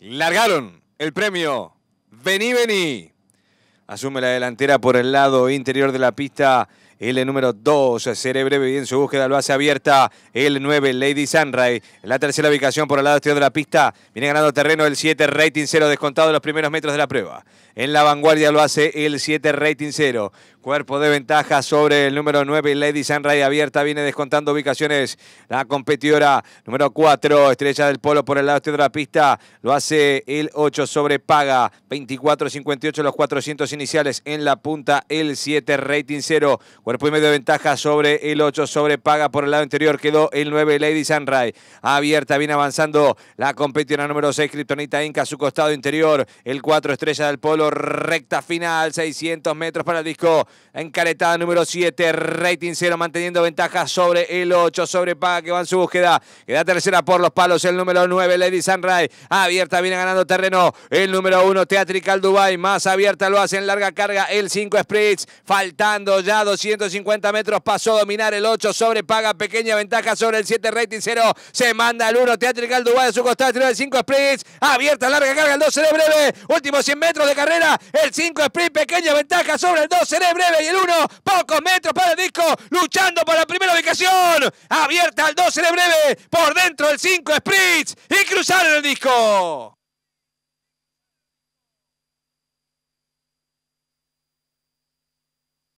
Largaron el premio. Vení, vení. Asume la delantera por el lado interior de la pista. El número 2, Cerebre, bien su búsqueda, lo hace abierta. El 9, Lady Sunray. La tercera ubicación por el lado este de la pista. Viene ganando terreno el 7, Rating 0, descontado en los primeros metros de la prueba. En la vanguardia lo hace el 7, Rating 0. Cuerpo de ventaja sobre el número 9, Lady Sunray abierta. Viene descontando ubicaciones. La competidora número 4, Estrella del Polo por el lado este de la pista. Lo hace el 8 sobrepaga Paga. 24.58 los 400 iniciales. En la punta el 7, Rating 0. Cuerpo pues y medio de ventaja sobre el 8, sobre Paga por el lado interior. Quedó el 9, Lady Sunrise. Abierta, viene avanzando la competición número 6, Kryptonita Inca, su costado interior. El 4, Estrella del Polo, recta final, 600 metros para el disco. Encaretada número 7, rating 0, manteniendo ventaja sobre el 8, sobrepaga. que va en su búsqueda. Queda tercera por los palos, el número 9, Lady Sunrise. Abierta, viene ganando terreno. El número 1, Teatrical Dubai. Más abierta lo hace en larga carga el 5, Spritz. Faltando ya 200. 150 metros, pasó a dominar el 8, sobre paga, pequeña ventaja sobre el 7, rating 0, se manda el 1, Teatrical Dubai a su costado, tiró el 5 Spritz, abierta, larga, carga, el 2 seré breve, últimos 100 metros de carrera, el 5 sprint, pequeña ventaja sobre el 2 seré breve y el 1, pocos metros para el disco, luchando por la primera ubicación, abierta el 2 seré breve, por dentro del 5 Spritz y cruzaron el disco.